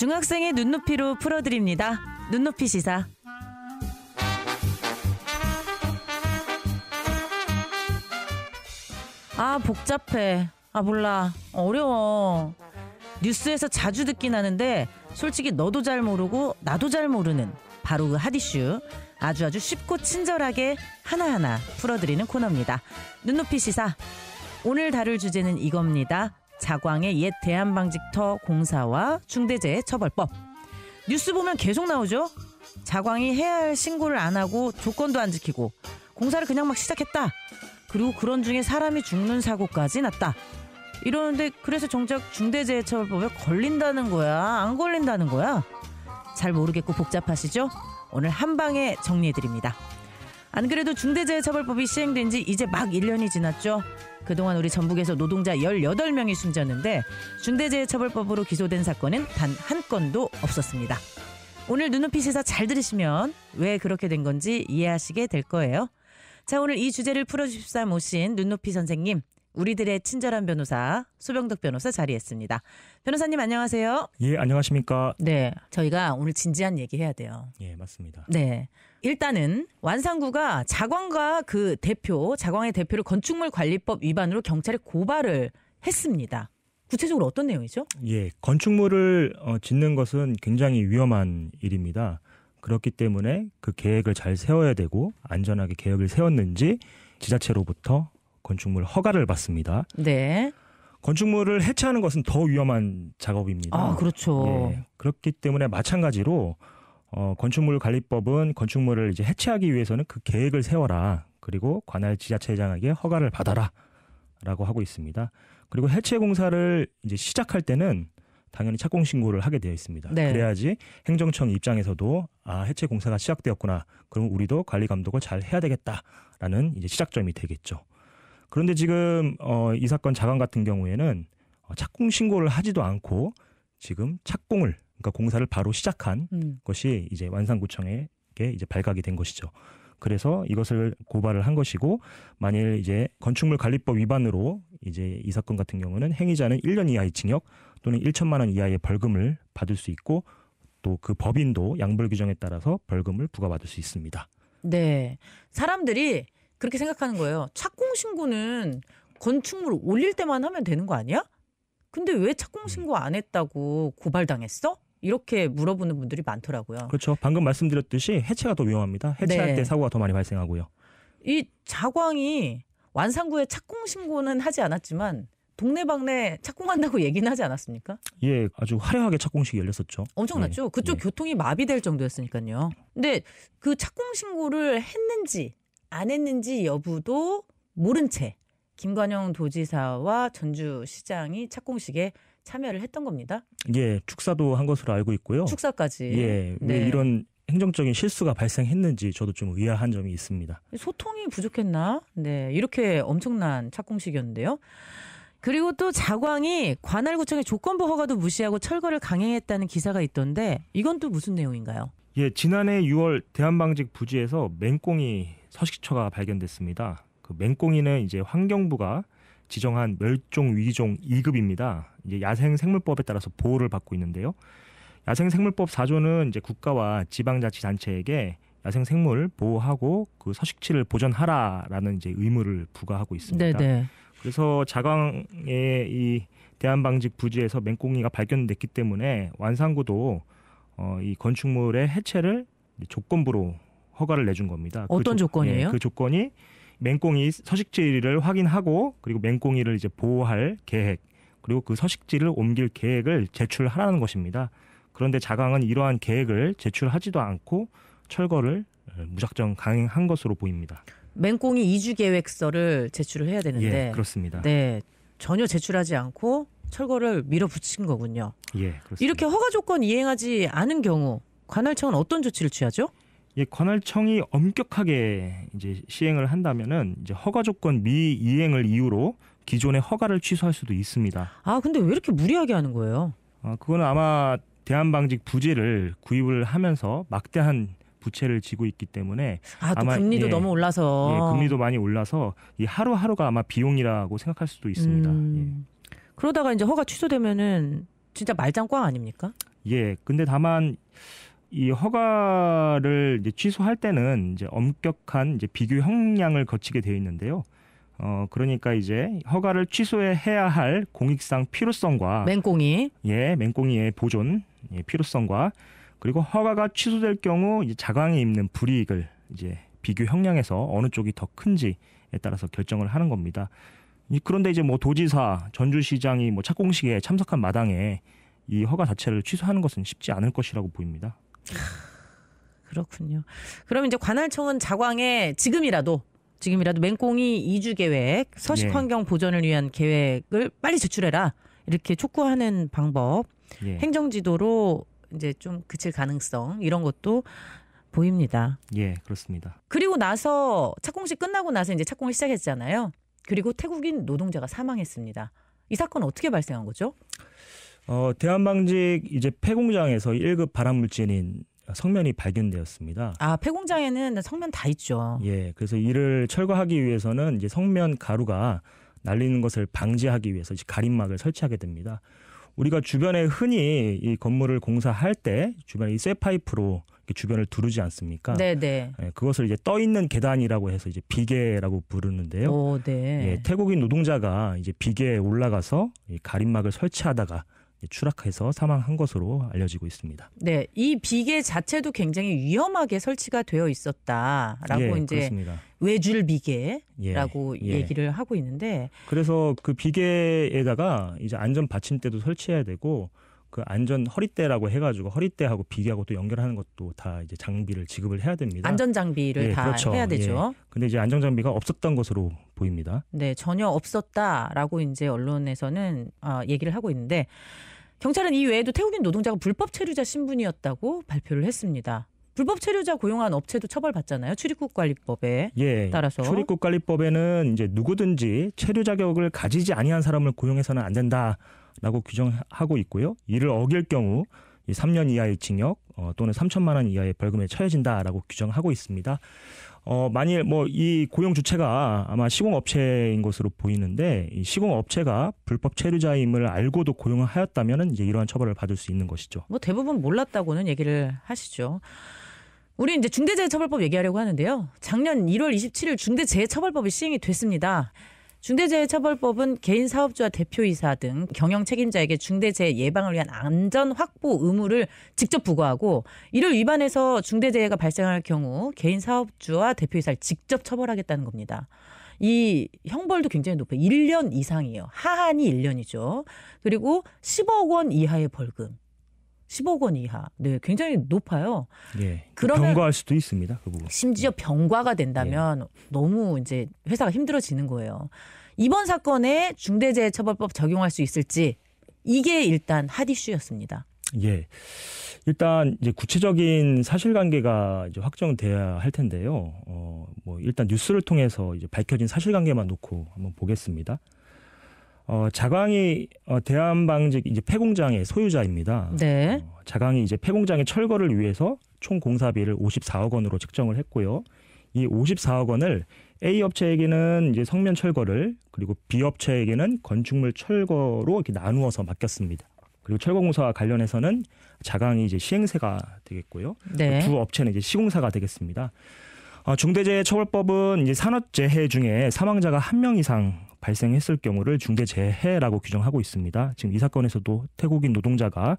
중학생의 눈높이로 풀어드립니다. 눈높이 시사. 아, 복잡해. 아, 몰라. 어, 어려워. 뉴스에서 자주 듣긴 하는데, 솔직히 너도 잘 모르고, 나도 잘 모르는 바로 그 핫이슈. 아주 아주 쉽고 친절하게 하나하나 풀어드리는 코너입니다. 눈높이 시사. 오늘 다룰 주제는 이겁니다. 자광의 옛 대한방직터 공사와 중대재해처벌법. 뉴스 보면 계속 나오죠? 자광이 해야 할 신고를 안 하고 조건도 안 지키고 공사를 그냥 막 시작했다. 그리고 그런 중에 사람이 죽는 사고까지 났다. 이러는데 그래서 정작 중대재해처벌법에 걸린다는 거야? 안 걸린다는 거야? 잘 모르겠고 복잡하시죠? 오늘 한 방에 정리해드립니다. 안 그래도 중대재해처벌법이 시행된 지 이제 막 1년이 지났죠. 그동안 우리 전북에서 노동자 18명이 숨졌는데 중대재해처벌법으로 기소된 사건은 단 한 건도 없었습니다. 오늘 눈높이 시사 잘 들으시면 왜 그렇게 된 건지 이해하시게 될 거예요. 자, 오늘 이 주제를 풀어주십사 모신 눈높이 선생님 우리들의 친절한 변호사 소병덕 변호사 자리했습니다. 변호사님 안녕하세요. 예, 안녕하십니까? 네. 저희가 오늘 진지한 얘기 해야 돼요. 예, 맞습니다. 네. 일단은 완산구가 자광과 그 대표, 자광의 대표를 건축물 관리법 위반으로 경찰에 고발을 했습니다. 구체적으로 어떤 내용이죠? 예, 건축물을 어, 짓는 것은 굉장히 위험한 일입니다. 그렇기 때문에 그 계획을 잘 세워야 되고 안전하게 계획을 세웠는지 지자체로부터 건축물 허가를 받습니다. 네. 건축물을 해체하는 것은 더 위험한 작업입니다. 아, 그렇죠. 예, 그렇기 때문에 마찬가지로 어, 건축물 관리법은 건축물을 이제 해체하기 위해서는 그 계획을 세워라. 그리고 관할 지자체장에게 허가를 받아라. 라고 하고 있습니다. 그리고 해체 공사를 이제 시작할 때는 당연히 착공 신고를 하게 되어 있습니다. 네. 그래야지 행정청 입장에서도 아 해체 공사가 시작되었구나. 그럼 우리도 관리 감독을 잘 해야 되겠다라는 이제 시작점이 되겠죠. 그런데 지금 어, 이 사건 자관 같은 경우에는 어, 착공 신고를 하지도 않고 지금 착공을 그러니까 공사를 바로 시작한 음. 것이 이제 완산구청에 게 이제 발각이 된 것이죠. 그래서 이것을 고발을 한 것이고 만일 이제 건축물 관리법 위반으로 이제 이 사건 같은 경우는 행위자는 1년 이하의 징역 또는 1천만 원 이하의 벌금을 받을 수 있고 또 그 법인도 양벌 규정에 따라서 벌금을 부과받을 수 있습니다. 네. 사람들이 그렇게 생각하는 거예요. 착공 신고는 건축물 올릴 때만 하면 되는 거 아니야? 근데 왜 착공 신고 안 했다고 고발당했어? 이렇게 물어보는 분들이 많더라고요. 그렇죠. 방금 말씀드렸듯이 해체가 더 위험합니다. 해체할 네. 때 사고가 더 많이 발생하고요. 이 자광이 완산구에 착공 신고는 하지 않았지만 동네방네 착공한다고 얘기는 하지 않았습니까? 예, 아주 화려하게 착공식이 열렸었죠. 엄청났죠. 예, 그쪽 예. 교통이 마비될 정도였으니까요. 근데 그 착공 신고를 했는지 안 했는지 여부도 모른 채 김관영 도지사와 전주시장이 착공식에 참여를 했던 겁니다. 예, 축사도 한 것으로 알고 있고요. 축사까지. 예, 네. 왜 이런 행정적인 실수가 발생했는지 저도 좀 의아한 점이 있습니다. 소통이 부족했나? 네, 이렇게 엄청난 착공식이었는데요. 그리고 또 자광이 관할구청의 조건부 허가도 무시하고 철거를 강행했다는 기사가 있던데 이건 또 무슨 내용인가요? 예, 지난해 6월 대한방직 부지에서 맹꽁이 서식처가 발견됐습니다. 그 맹꽁이는 이제 환경부가 지정한 멸종 위기종 2급입니다. 이제 야생 생물법에 따라서 보호를 받고 있는데요. 야생 생물법 4조는 이제 국가와 지방자치단체에게 야생 생물 보호하고 그 서식지를 보존하라라는 이제 의무를 부과하고 있습니다. 네네. 네. 그래서 자강의 이 대한방직 부지에서 맹꽁이가 발견됐기 때문에 완산구도 어, 이 건축물의 해체를 조건부로 허가를 내준 겁니다. 그 어떤 예, 그 조, 건이에요그 조건이 맹꽁이 서식지를 확인하고 그리고 맹꽁이를 이제 보호할 계획 그리고 그 서식지를 옮길 계획을 제출하라는 것입니다. 그런데 자강은 이러한 계획을 제출하지도 않고 철거를 어, 무작정 강행한 것으로 보입니다. 맹꽁이 이주 계획서를 제출을 해야 되는데 예, 그렇습니다. 네. 전혀 제출하지 않고 철거를 밀어붙인 거군요. 예, 그렇습니다. 이렇게 허가 조건 이행하지 않은 경우 관할청은 어떤 조치를 취하죠? 예, 관할청이 엄격하게 이제 시행을 한다면은 이제 허가 조건 미이행을 이유로 기존의 허가를 취소할 수도 있습니다. 아, 근데 왜 이렇게 무리하게 하는 거예요? 아, 어, 그거는 아마 대한방직 부재를 구입을 하면서 막대한 부채를 지고 있기 때문에 아, 마 금리도 예, 너무 올라서 예, 금리도 많이 올라서 이 하루하루가 아마 비용이라고 생각할 수도 있습니다. 음, 예. 그러다가 이제 허가 취소되면은 진짜 말짱꽝 아닙니까? 예. 근데 다만 이 허가를 이제 취소할 때는 이제 엄격한 이제 비교 형량을 거치게 되어 있는데요. 어 그러니까 이제 허가를 취소해야 할 공익상 필요성과 맹꽁이 예 맹꽁이의 보존 예, 필요성과 그리고 허가가 취소될 경우 이제 자강에 입는 불이익을 이제 비교 형량에서 어느 쪽이 더 큰지에 따라서 결정을 하는 겁니다. 그런데 이제 뭐 도지사, 전주시장이 뭐 착공식에 참석한 마당에 이 허가 자체를 취소하는 것은 쉽지 않을 것이라고 보입니다. 그렇군요. 그럼 이제 관할청은 자광에 지금이라도 지금이라도 맹꽁이 이주 계획, 서식 예. 환경 보전을 위한 계획을 빨리 제출해라. 이렇게 촉구하는 방법, 예. 행정 지도로 이제 좀 그칠 가능성 이런 것도 보입니다. 예, 그렇습니다. 그리고 나서 착공식 끝나고 나서 이제 착공을 시작했잖아요. 그리고 태국인 노동자가 사망했습니다. 이 사건 어떻게 발생한 거죠? 어, 대한방직 이제 폐공장에서 1급 발암물질인 성면이 발견되었습니다. 아, 폐공장에는 성면 다 있죠. 예. 그래서 이를 철거하기 위해서는 이제 성면 가루가 날리는 것을 방지하기 위해서 이제 가림막을 설치하게 됩니다. 우리가 주변에 흔히 이 건물을 공사할 때 주변에 이 쇠파이프로 주변을 두르지 않습니까? 네네. 네. 예, 그것을 이제 떠 있는 계단이라고 해서 이제 비계라고 부르는데요. 오, 네. 예, 태국인 노동자가 이제 비계에 올라가서 이 가림막을 설치하다가 추락해서 사망한 것으로 알려지고 있습니다. 네, 이 비계 자체도 굉장히 위험하게 설치가 되어 있었다라고 예, 이제 그렇습니다. 외줄 비계라고 예, 예, 얘기를 하고 있는데 그래서 그 비계에다가 이제 안전 받침대도 설치해야 되고 그 안전 허리대라고 해가지고 허리대하고 비계하고 또 연결하는 것도 다 이제 장비를 지급을 해야 됩니다. 안전 장비를 예, 다 그렇죠. 해야 되죠. 예. 근데 이제 안전 장비가 없었던 것으로 보입니다. 네, 전혀 없었다라고 이제 언론에서는 어, 얘기를 하고 있는데 경찰은 이 외에도 태국인 노동자가 불법 체류자 신분이었다고 발표를 했습니다. 불법 체류자 고용한 업체도 처벌받잖아요. 출입국 관리법에 예, 따라서 출입국 관리법에는 이제 누구든지 체류 자격을 가지지 아니한 사람을 고용해서는 안 된다라고 규정하고 있고요. 이를 어길 경우 이 3년 이하의 징역 어, 또는 3천만 원 이하의 벌금에 처해진다라고 규정하고 있습니다. 어, 만일 뭐 이 고용 주체가 아마 시공업체인 것으로 보이는데 이 시공업체가 불법 체류자임을 알고도 고용하였다면 이제 이러한 처벌을 받을 수 있는 것이죠. 뭐 대부분 몰랐다고는 얘기를 하시죠. 우리 이제 중대재해처벌법 얘기하려고 하는데요. 작년 1월 27일 중대재해처벌법이 시행이 됐습니다. 중대재해처벌법은 개인 사업주와 대표이사 등 경영 책임자에게 중대재해 예방을 위한 안전 확보 의무를 직접 부과하고 이를 위반해서 중대재해가 발생할 경우 개인 사업주와 대표이사를 직접 처벌하겠다는 겁니다. 이 형벌도 굉장히 높아요. 1년 이상이에요. 하한이 1년이죠. 그리고 10억 원 이하의 벌금. 10억 원 이하. 네, 굉장히 높아요. 예. 그러면 병과할 수도 있습니다. 그 부분. 심지어 네. 병과가 된다면 예. 너무 이제 회사가 힘들어지는 거예요. 이번 사건에 중대재해처벌법 적용할 수 있을지 이게 일단 핫 이슈였습니다. 예. 일단 이제 구체적인 사실관계가 이제 확정돼야 할 텐데요. 어, 뭐 일단 뉴스를 통해서 이제 밝혀진 사실관계만 놓고 한번 보겠습니다. 어, 자광이 어, 대한방직 이제 폐공장의 소유자입니다. 네. 어, 자광이 이제 폐공장의 철거를 위해서 총 공사비를 54억 원으로 측정을 했고요. 이 54억 원을 A 업체에게는 이제 성면 철거를 그리고 B 업체에게는 건축물 철거로 이렇게 나누어서 맡겼습니다. 그리고 철거 공사와 관련해서는 자강이 이제 시행세가 되겠고요. 네. 그 두 업체는 이제 시공사가 되겠습니다. 어, 중대재해처벌법은 이제 산업재해 중에 사망자가 한 명 이상 발생했을 경우를 중대재해라고 규정하고 있습니다. 지금 이 사건에서도 태국인 노동자가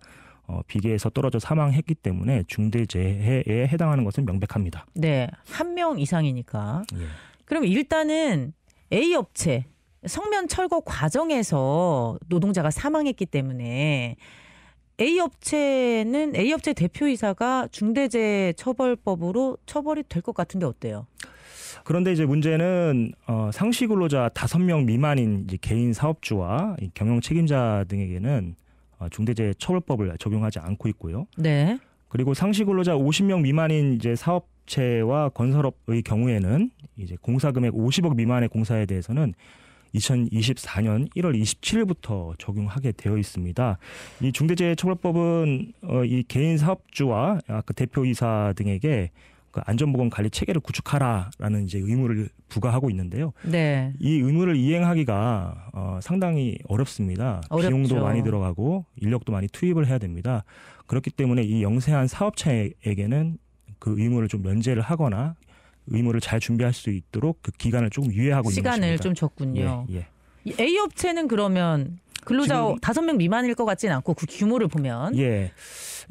어, 비계에서 떨어져 사망했기 때문에 중대재해에 해당하는 것은 명백합니다. 네, 한 명 이상이니까. 예. 그럼 일단은 A 업체 성면 철거 과정에서 노동자가 사망했기 때문에 A 업체는 A 업체 대표이사가 중대재해처벌법으로 처벌이 될 것 같은데 어때요? 그런데 이제 문제는 어, 상시 근로자 다섯 명 미만인 이제 개인 사업주와 경영 책임자 등에게는 어, 중대재해 처벌법을 적용하지 않고 있고요. 네. 그리고 상시 근로자 오십 명 미만인 이제 사업체와 건설업의 경우에는 이제 공사 금액 오십억 미만의 공사에 대해서는 2024년 1월 27일부터 적용하게 되어 있습니다. 이 중대재해처벌법은 어, 이 개인 사업주와 아까 그 대표이사 등에게 그 안전보건 관리 체계를 구축하라라는 이제 의무를 부과하고 있는데요. 네. 이 의무를 이행하기가 어, 상당히 어렵습니다. 어렵죠. 비용도 많이 들어가고 인력도 많이 투입을 해야 됩니다. 그렇기 때문에 이 영세한 사업체에게는 그 의무를 좀 면제를 하거나 의무를 잘 준비할 수 있도록 그 기간을 좀 유예하고 있는 시간을 좀 줬군요. 예, 예. A 업체는 그러면 근로자 다섯 명 미만일 것 같지는 않고 그 규모를 보면 예.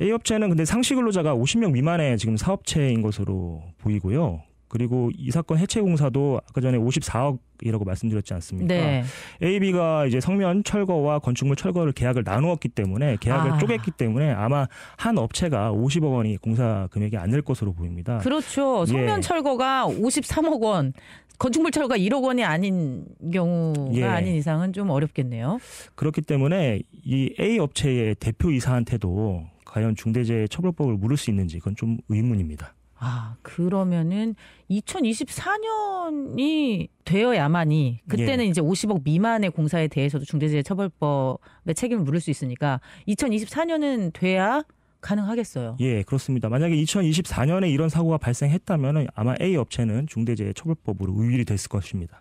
A 업체는 근데 상시 근로자가 5 0명 미만의 지금 사업체인 것으로 보이고요. 그리고 이 사건 해체 공사도 아까 전에 54억이라고 말씀드렸지 않습니까? 네. AB가 이제 성면 철거와 건축물 철거를 계약을 나누었기 때문에 계약을 아. 쪼갰기 때문에 아마 한 업체가 50억 원이 공사 금액이 안 될 것으로 보입니다. 그렇죠. 예. 성면 예. 철거가 53억 원, 건축물 철거가 1억 원이 아닌 경우가 예. 아닌 이상은 좀 어렵겠네요. 그렇기 때문에 이 A 업체의 대표 이사한테도 과연 중대재해 처벌법을 물을 수 있는지 그건 좀 의문입니다. 아, 그러면은 2024년이 되어야만이 그때는 예. 이제 50억 미만의 공사에 대해서도 중대재해처벌법의 책임을 물을 수 있으니까 2024년은 돼야 가능하겠어요. 예, 그렇습니다. 만약에 2024년에 이런 사고가 발생했다면 아마 A 업체는 중대재해처벌법으로 의율이 됐을 것입니다.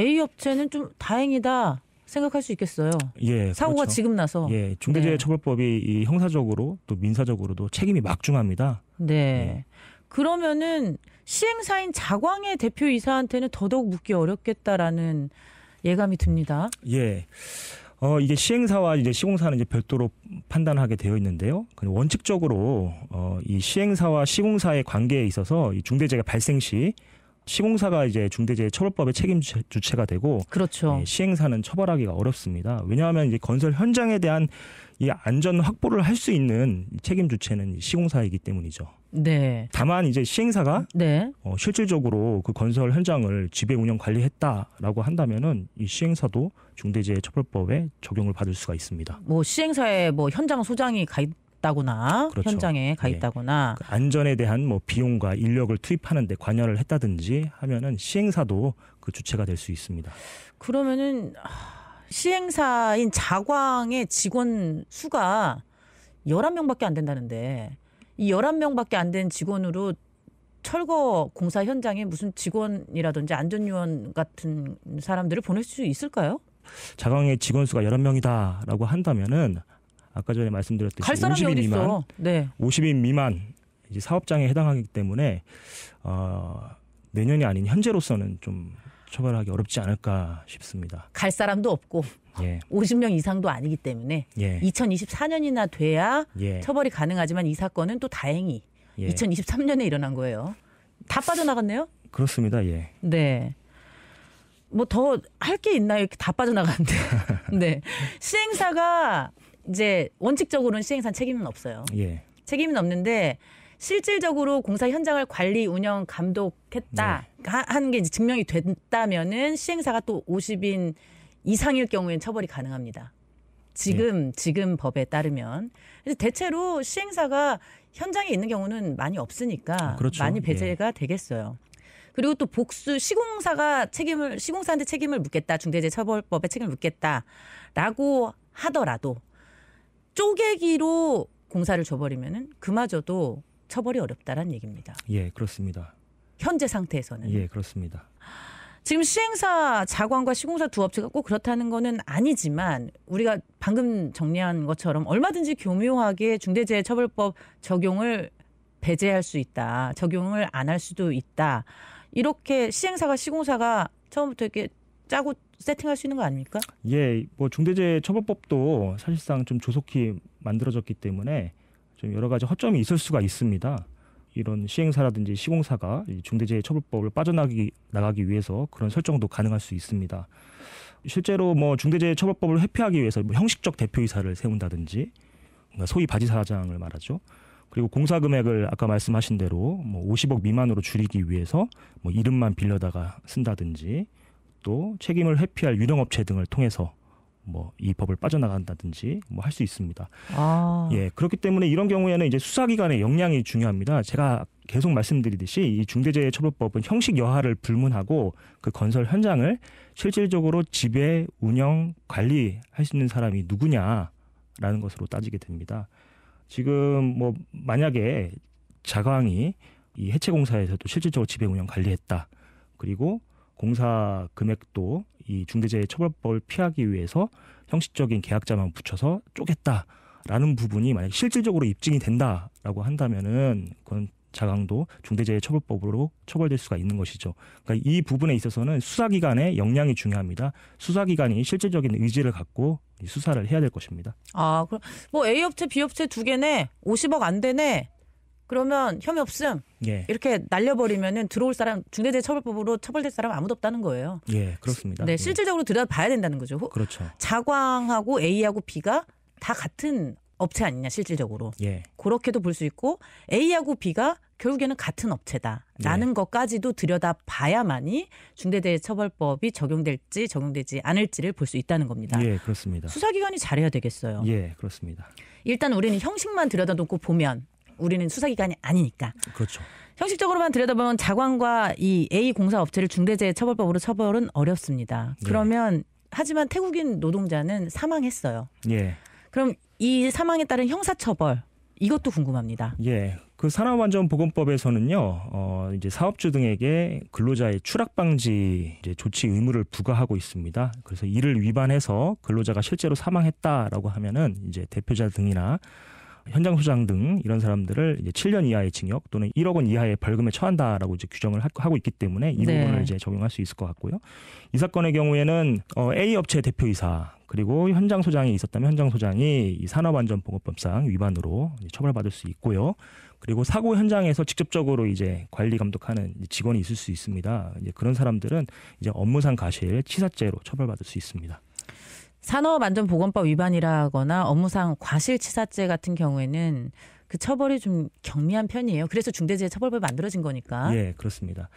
A 업체는 좀 다행이다. 생각할 수 있겠어요. 예, 사고가 그렇죠. 지금 나서. 예, 중대재해처벌법이 네. 형사적으로 또 민사적으로도 책임이 막중합니다. 네. 예. 그러면은 시행사인 자광의 대표이사한테는 더더욱 묻기 어렵겠다라는 예감이 듭니다. 예. 어, 이게 시행사와 이제 시공사는 이제 별도로 판단하게 되어 있는데요. 원칙적으로, 어, 이 시행사와 시공사의 관계에 있어서 이 중대재해가 발생 시 시공사가 이제 중대재해 처벌법의 책임 주체가 되고 그렇죠. 예, 시행사는 처벌하기가 어렵습니다. 왜냐하면 이제 건설 현장에 대한 이 안전 확보를 할 수 있는 책임 주체는 시공사이기 때문이죠. 네. 다만 이제 시행사가 네. 어, 실질적으로 그 건설 현장을 지배 운영 관리했다라고 한다면은 이 시행사도 중대재해처벌법에 적용을 받을 수가 있습니다. 뭐 시행사에 뭐 현장 소장이 가 있다거나 그렇죠. 현장에 가 예. 있다거나 네. 그 안전에 대한 뭐 비용과 인력을 투입하는 데 관여를 했다든지 하면은 시행사도 그 주체가 될 수 있습니다. 그러면은 시행사인 자광의 직원 수가 열한 명밖에안 된다는데 이 11명밖에 안 된 직원으로 철거 공사 현장에 무슨 직원이라든지 안전요원 같은 사람들을 보낼 수 있을까요? 자강의 직원 수가 11명이다라고 한다면은 아까 전에 말씀드렸듯이 50인 미만, 네. 50인 미만 이제 사업장에 해당하기 때문에 어, 내년이 아닌 현재로서는 좀 처벌하기 어렵지 않을까 싶습니다. 갈 사람도 없고 예. 50명 이상도 아니기 때문에 예. 2024년이나 돼야 예. 처벌이 가능하지만 이 사건은 또 다행히 2023년에 예. 일어난 거예요. 다 빠져나갔네요? 그렇습니다. 예. 네. 뭐 더 할 게 있나요? 이렇게 다 빠져나갔는데. 네. 시행사가 이제 원칙적으로는 시행사 책임은 없어요. 예. 책임은 없는데 실질적으로 공사 현장을 관리 운영 감독했다. 네. 하는 게 이제 증명이 됐다면은 시행사가 또 50인 이상일 경우엔 처벌이 가능합니다. 지금 예. 지금 법에 따르면 대체로 시행사가 현장에 있는 경우는 많이 없으니까 아, 그렇죠. 많이 예. 배제가 예. 되겠어요. 그리고 또 복수 시공사가 책임을 시공사한테 책임을 묻겠다 중대재해처벌법에 책임을 묻겠다라고 하더라도 쪼개기로 공사를 줘버리면은 그마저도 처벌이 어렵다란 얘기입니다. 예, 그렇습니다. 현재 상태에서는. 예, 그렇습니다. 지금 시행사 자관과 시공사 두 업체가 꼭 그렇다는 거는 아니지만 우리가 방금 정리한 것처럼 얼마든지 교묘하게 중대재해처벌법 적용을 배제할 수 있다. 적용을 안 할 수도 있다. 이렇게 시행사가 시공사가 처음부터 이렇게 짜고 세팅할 수 있는 거 아닙니까? 예, 뭐 중대재해처벌법도 사실상 좀 조속히 만들어졌기 때문에 좀 여러 가지 허점이 있을 수가 있습니다. 이런 시행사라든지 시공사가 중대재해처벌법을 빠져나기 나가기 위해서 그런 설정도 가능할 수 있습니다. 실제로 뭐 중대재해처벌법을 회피하기 위해서 뭐 형식적 대표이사를 세운다든지 소위 바지사장을 말하죠. 그리고 공사 금액을 아까 말씀하신 대로 뭐 50억 미만으로 줄이기 위해서 뭐 이름만 빌려다가 쓴다든지 또 책임을 회피할 유령업체 등을 통해서 뭐이 법을 빠져나간다든지 뭐 할 수 있습니다. 아. 예, 그렇기 때문에 이런 경우에는 이제 수사기관의 역량이 중요합니다. 제가 계속 말씀드리듯이 이 중대재해처벌법은 형식 여하를 불문하고 그 건설 현장을 실질적으로 지배, 운영, 관리할 수 있는 사람이 누구냐라는 것으로 따지게 됩니다. 지금 뭐 만약에 자광이이 해체 공사에서도 실질적으로 지배 운영 관리했다. 그리고 공사 금액도 이 중대재해처벌법을 피하기 위해서 형식적인 계약자만 붙여서 쪼갰다라는 부분이 만약 실질적으로 입증이 된다라고 한다면은 그건 자강도 중대재해처벌법으로 처벌될 수가 있는 것이죠. 그러니까 이 부분에 있어서는 수사기관의 역량이 중요합니다. 수사기관이 실질적인 의지를 갖고 수사를 해야 될 것입니다. 아, 그럼 뭐 A 업체, B 업체 두 개네, 50억 안 되네. 그러면 혐의 없음 예. 이렇게 날려버리면은 들어올 사람 중대재해처벌법으로 처벌될 사람 아무도 없다는 거예요. 예, 그렇습니다. 네, 예. 실질적으로 들여다봐야 된다는 거죠. 그렇죠. 자광하고 A하고 B가 다 같은 업체 아니냐 실질적으로. 예. 그렇게도 볼 수 있고 A하고 B가 결국에는 같은 업체다라는 예. 것까지도 들여다봐야만이 중대재해처벌법이 적용될지 적용되지 않을지를 볼 수 있다는 겁니다. 예, 그렇습니다. 수사기관이 잘해야 되겠어요. 예, 그렇습니다. 일단 우리는 형식만 들여다놓고 보면 우리는 수사기관이 아니니까. 그렇죠. 형식적으로만 들여다보면 자광과 이 A 공사 업체를 중대재해처벌법으로 처벌은 어렵습니다. 예. 그러면 예. 하지만 태국인 노동자는 사망했어요. 예. 그럼 이 사망에 따른 형사처벌 이것도 궁금합니다. 예. 그 산업안전보건법에서는요, 어, 이제 사업주 등에게 근로자의 추락방지 이제 조치 의무를 부과하고 있습니다. 그래서 이를 위반해서 근로자가 실제로 사망했다라고 하면은 이제 대표자 등이나 현장 소장 등 이런 사람들을 이제 7년 이하의 징역 또는 1억 원 이하의 벌금에 처한다라고 이제 규정을 하고 있기 때문에 이 네. 부분을 이제 적용할 수 있을 것 같고요. 이 사건의 경우에는 어, A 업체 대표이사 그리고 현장 소장이 있었다면 현장 소장이 이 산업안전보건법상 위반으로 처벌받을 수 있고요. 그리고 사고 현장에서 직접적으로 이제 관리 감독하는 직원이 있을 수 있습니다. 이제 그런 사람들은 이제 업무상 과실 치사죄로 처벌받을 수 있습니다. 산업안전보건법 위반이라거나 업무상 과실치사죄 같은 경우에는 그 처벌이 좀 경미한 편이에요. 그래서 중대재해 처벌법이 만들어진 거니까. 예, 그렇습니다.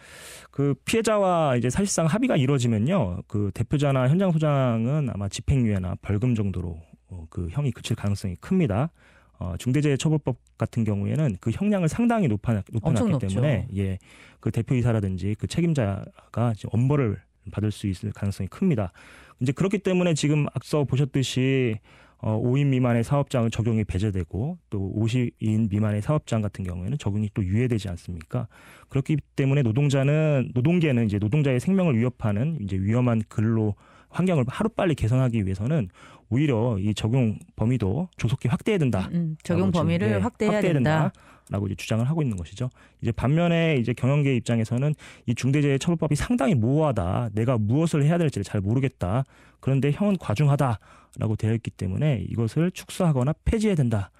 그 피해자와 이제 사실상 합의가 이루어지면요. 그 대표자나 현장 소장은 아마 집행유예나 벌금 정도로 어, 그 형이 그칠 가능성이 큽니다. 어, 중대재해처벌법 같은 경우에는 그 형량을 상당히 높아, 높아놨기 때문에 예, 그 대표이사라든지 그 책임자가 엄벌을 받을 수 있을 가능성이 큽니다. 이제 그렇기 때문에 지금 앞서 보셨듯이 어, 5인 미만의 사업장은 적용이 배제되고 또 50인 미만의 사업장 같은 경우에는 적용이 또 유예되지 않습니까? 그렇기 때문에 노동자는 노동계는 이제 노동자의 생명을 위협하는 이제 위험한 근로 환경을 하루빨리 개선하기 위해서는 오히려 이 적용 범위도 조속히 확대해야 된다. 음, 음, 적용 범위를 네, 확대해야, 확대해야 된다. 된다. 라고 이제 주장을 하고 있는 것이죠. 이제 반면에 이제 경영계 입장에서는 이 중대재해처벌법이 상당히 모호하다. 내가 무엇을 해야 될지를 잘 모르겠다. 그런데 형은 과중하다라고 되어 있기 때문에 이것을 축소하거나 폐지해야 된다.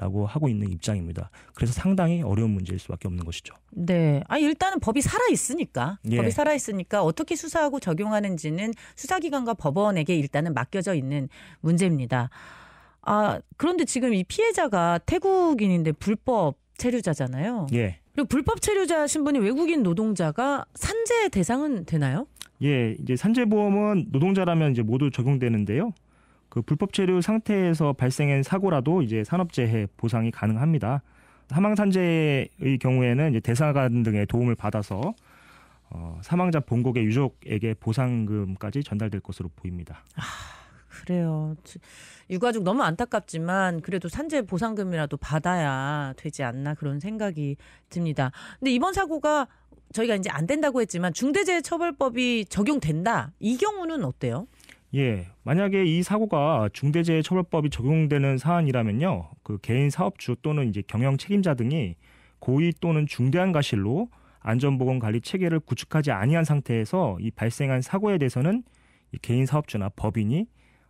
라고 하고 있는 입장입니다. 그래서 상당히 어려운 문제일 수밖에 없는 것이죠. 네. 아 일단은 법이 살아 있으니까 예. 법이 살아 있으니까 어떻게 수사하고 적용하는지는 수사기관과 법원에게 일단은 맡겨져 있는 문제입니다. 아 그런데 지금 이 피해자가 태국인인데 불법 체류자잖아요. 예. 그리고 불법 체류자 신분이 외국인 노동자가 산재 대상은 되나요? 예, 이제 산재보험은 노동자라면 이제 모두 적용되는데요. 그 불법 체류 상태에서 발생한 사고라도 이제 산업재해 보상이 가능합니다. 사망 산재의 경우에는 이제 대사관 등의 도움을 받아서 어, 사망자 본국의 유족에게 보상금까지 전달될 것으로 보입니다. 아. 그래요. 유가족 너무 안타깝지만 그래도 산재 보상금이라도 받아야 되지 않나 그런 생각이 듭니다. 근데 이번 사고가 저희가 이제 안 된다고 했지만 중대재해처벌법이 적용된다. 이 경우는 어때요? 예, 만약에 이 사고가 중대재해처벌법이 적용되는 사안이라면요, 그 개인 사업주 또는 이제 경영 책임자 등이 고의 또는 중대한 과실로 안전보건관리 체계를 구축하지 아니한 상태에서 이 발생한 사고에 대해서는 개인 사업주나 법인이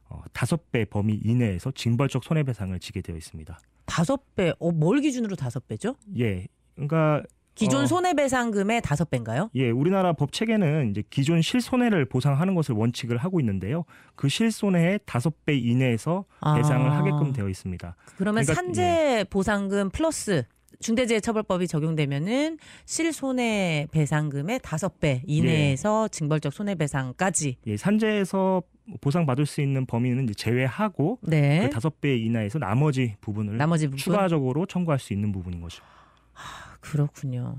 어, 다섯 배 범위 이내에서 징벌적 손해배상을 지게 되어 있습니다. 5배. 어, 뭘 기준으로 5배죠? 예. 그러니까 기존 어, 손해배상금의 다섯 배인가요? 예, 우리나라 법 체계는 이제 기존 실손해를 보상하는 것을 원칙을 하고 있는데요. 그 실손해의 다섯 배 이내에서 아. 배상을 하게끔 되어 있습니다. 그러면 그러니까, 산재 예. 보상금 플러스 중대재해처벌법이 적용되면은 실손해 배상금의 다섯 배 이내에서 예. 징벌적 손해배상까지. 예, 산재에서 보상받을 수 있는 범위는 이제 제외하고 네. 그 다섯 배 이하에서 나머지 부분을 나머지 부분? 추가적으로 청구할 수 있는 부분인 거죠. 아, 그렇군요.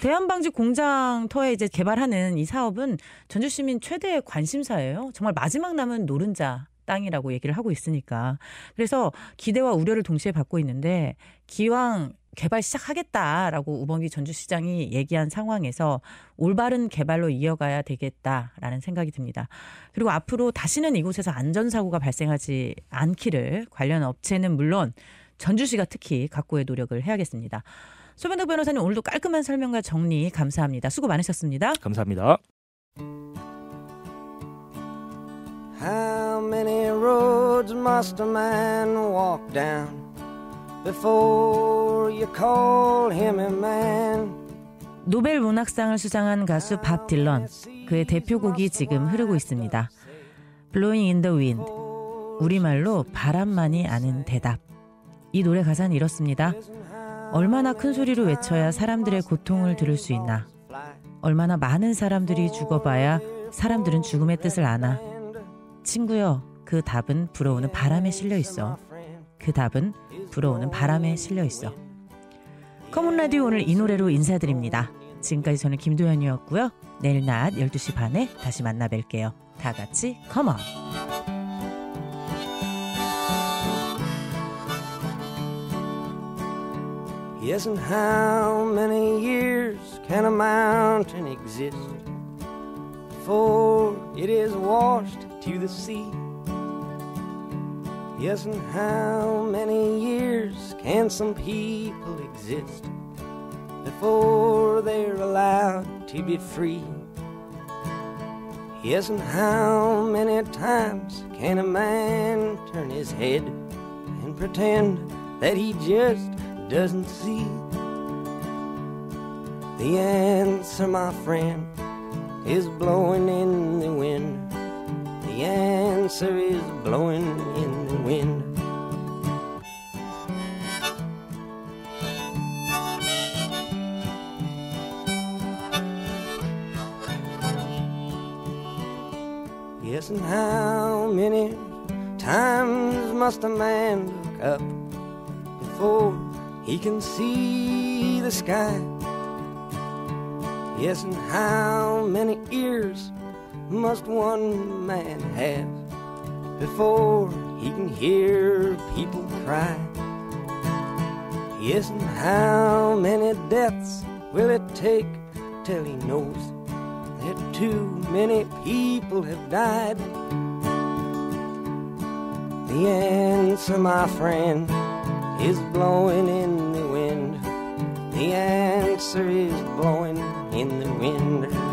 대한방지 공장터에 이제 개발하는 이 사업은 전주 시민 최대의 관심사예요. 정말 마지막 남은 노른자 땅이라고 얘기를 하고 있으니까. 그래서 기대와 우려를 동시에 받고 있는데 기왕 개발 시작하겠다라고 우범기 전주시장이 얘기한 상황에서 올바른 개발로 이어가야 되겠다라는 생각이 듭니다. 그리고 앞으로 다시는 이곳에서 안전사고가 발생하지 않기를 관련 업체는 물론 전주시가 특히 각고의 노력을 해야겠습니다. 소변덕 변호사님 오늘도 깔끔한 설명과 정리 감사합니다. 수고 많으셨습니다. 감사합니다. How many roads must a man walk down? before you call him a man. 노벨 문학상을 수상한 가수 밥 딜런. 그의 대표곡이 지금 흐르고 있습니다. Blowing in the Wind. 우리말로 바람만이 아는 대답. 이 노래 가사는 이렇습니다. 얼마나 큰 소리로 외쳐야 사람들의 고통을 들을 수 있나. 얼마나 많은 사람들이 죽어봐야 사람들은 죽음의 뜻을 아나. 친구여, 그 답은 불어오는 바람에 실려 있어. 그 답은 불어오는 바람에 실려 있어. 커먼 라디오 오늘 이 노래로 인사드립니다. 지금까지 저는 김도현이었고요. 내일 낮 12시 반에 다시 만나 뵐게요. 다 같이 컴온! Yes, and how many years can a mountain exist before it is washed to the sea? Yes, and how many years can some people exist before they're allowed to be free? Yes, and how many times can a man turn his head and pretend that he just doesn't see? The answer, my friend, is blowing in the wind. The answer is blowing in wind. Yes, and how many times must a man look up before he can see the sky? Yes, and how many ears must one man have before he can hear people cry. Yes, and how many deaths will it take till he knows that too many people have died? The answer, my friend, is blowing in the wind. The answer is blowing in the wind.